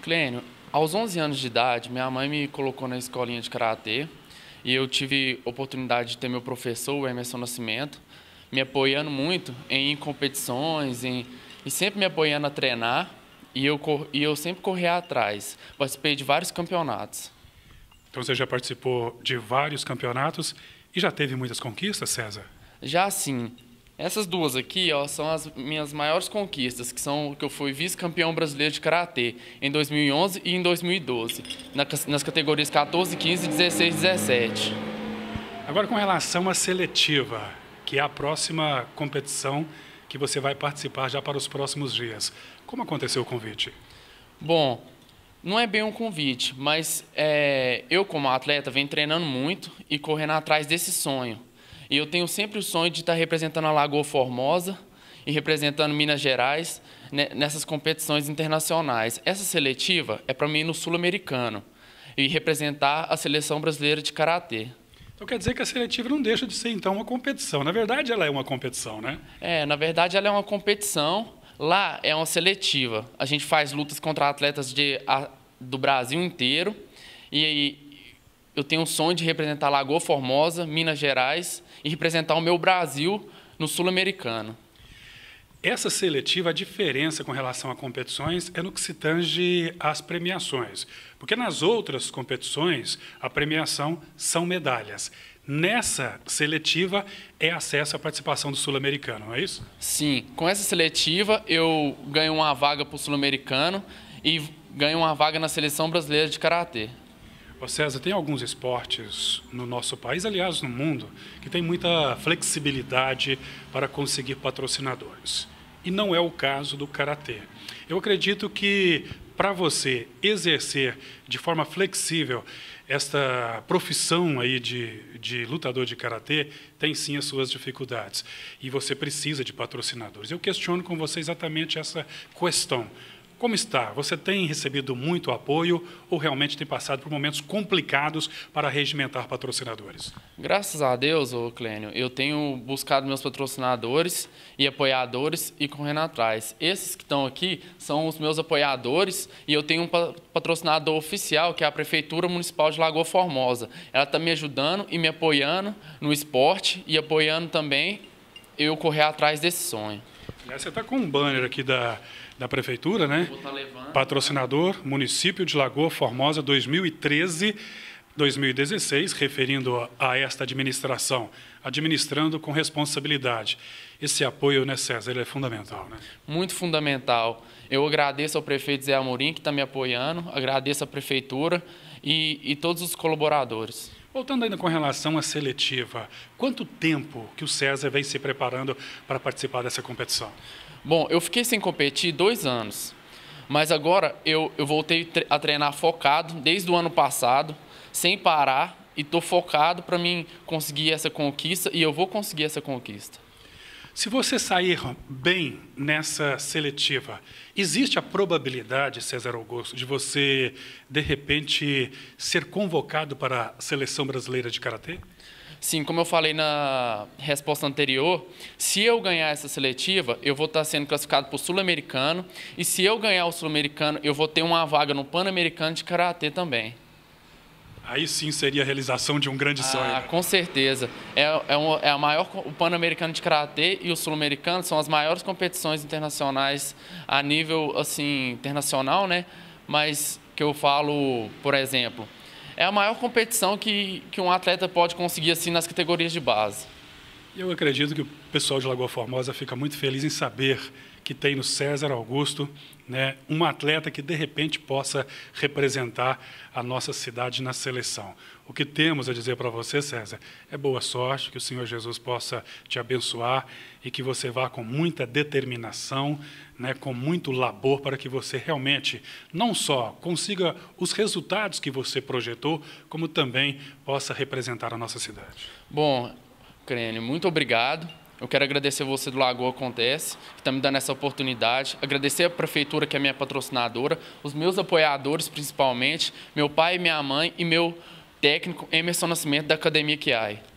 Clênio, aos 11 anos de idade, minha mãe me colocou na escolinha de karatê e eu tive oportunidade de ter meu professor, o Emerson Nascimento, me apoiando muito em competições, em, e sempre me apoiando a treinar e eu, e eu sempre corria atrás. Participei de vários campeonatos. Então você já participou de vários campeonatos e já teve muitas conquistas, César? Já sim. Essas duas aqui ó, são as minhas maiores conquistas, que são que eu fui vice-campeão brasileiro de Karatê em 2011 e em 2012, nas categorias 14, 15, 16 e 17. Agora com relação à seletiva, que é a próxima competição que você vai participar já para os próximos dias. Como aconteceu o convite? Bom, não é bem um convite, mas é, eu como atleta venho treinando muito e correndo atrás desse sonho. E eu tenho sempre o sonho de estar representando a Lagoa Formosa e representando Minas Gerais nessas competições internacionais. Essa seletiva é para mim no Sul-Americano e representar a seleção brasileira de karatê. Então quer dizer que a seletiva não deixa de ser então uma competição. Na verdade, ela é uma competição, né? É, na verdade ela é uma competição. Lá é uma seletiva. A gente faz lutas contra atletas de, a, do Brasil inteiro e eu tenho o sonho de representar Lagoa Formosa, Minas Gerais e representar o meu Brasil no Sul-Americano. Essa seletiva, a diferença com relação a competições é no que se tange às premiações. Porque nas outras competições, a premiação são medalhas. Nessa seletiva é acesso à participação do Sul-Americano, não é isso? Sim. Com essa seletiva, eu ganho uma vaga para o Sul-Americano e ganho uma vaga na seleção brasileira de Karatê. César, tem alguns esportes no nosso país, aliás, no mundo, que tem muita flexibilidade para conseguir patrocinadores. E não é o caso do karatê. Eu acredito que para você exercer de forma flexível esta profissão aí de, de lutador de karatê tem sim as suas dificuldades e você precisa de patrocinadores. Eu questiono com você exatamente essa questão. Como está? Você tem recebido muito apoio ou realmente tem passado por momentos complicados para regimentar patrocinadores? Graças a Deus, ô Clênio, eu tenho buscado meus patrocinadores e apoiadores e correndo atrás. Esses que estão aqui são os meus apoiadores e eu tenho um patrocinador oficial, que é a Prefeitura Municipal de Lagoa Formosa. Ela está me ajudando e me apoiando no esporte e apoiando também eu correr atrás desse sonho. É, você está com um banner aqui da, da prefeitura, né? Tá Patrocinador, né? município de Lagoa Formosa 2013. 2016, referindo a esta administração, administrando com responsabilidade. Esse apoio, né, César, ele é fundamental, né? Muito fundamental. Eu agradeço ao prefeito Zé Amorim, que está me apoiando, agradeço à prefeitura e, e todos os colaboradores. Voltando ainda com relação à seletiva, quanto tempo que o César vem se preparando para participar dessa competição? Bom, eu fiquei sem competir dois anos, mas agora eu, eu voltei a treinar focado desde o ano passado, sem parar, e estou focado para mim conseguir essa conquista e eu vou conseguir essa conquista. Se você sair bem nessa seletiva, existe a probabilidade, César Augusto, de você, de repente, ser convocado para a seleção brasileira de karatê? Sim, como eu falei na resposta anterior, se eu ganhar essa seletiva, eu vou estar sendo classificado para o Sul-Americano. E se eu ganhar o Sul-Americano, eu vou ter uma vaga no Pan-Americano de Karatê também. Aí sim seria a realização de um grande ah, sonho. Né? Com certeza. É, é, um, é, a maior. O Pan-Americano de Karatê e o Sul-Americano são as maiores competições internacionais a nível assim internacional, né? Mas que eu falo, por exemplo, é a maior competição que, que um atleta pode conseguir assim nas categorias de base. Eu acredito que o pessoal de Lagoa Formosa fica muito feliz em saber que tem no César Augusto né, um atleta que de repente possa representar a nossa cidade na seleção. O que temos a dizer para você, César, é boa sorte, que o Senhor Jesus possa te abençoar e que você vá com muita determinação, né, com muito labor, para que você realmente não só consiga os resultados que você projetou, como também possa representar a nossa cidade. Bom, muito obrigado. Eu quero agradecer você do Lagoa Acontece, que está me dando essa oportunidade. Agradecer a prefeitura, que é minha patrocinadora, os meus apoiadores, principalmente, meu pai e minha mãe, e meu técnico Emerson Nascimento, da Academia Kiai.